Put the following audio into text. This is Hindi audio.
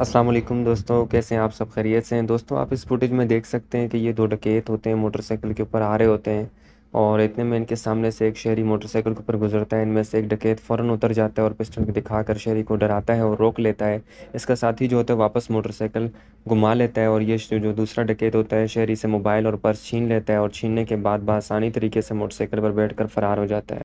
असलम दोस्तों कैसे हैं आप सब खैरियत से हैं दोस्तों आप इस फुटेज में देख सकते हैं कि ये दो डकैत होते हैं मोटरसाइकिल के ऊपर आ रहे होते हैं और इतने में इनके सामने से एक शहरी मोटरसाइकिल के ऊपर गुजरता है इनमें से एक डकैत फ़ौरन उतर जाता है और पिस्टल दिखाकर शहरी को डराता है और रोक लेता है इसका साथ ही जो होता है वापस मोटरसाइकिल घुमा लेता है और ये जो दूसरा डकैत होता है शहरी से मोबाइल और पर्स छीन लेता है और छीनने के बाद बसानी तरीके से मोटरसाइकिल पर बैठ फरार हो जाता है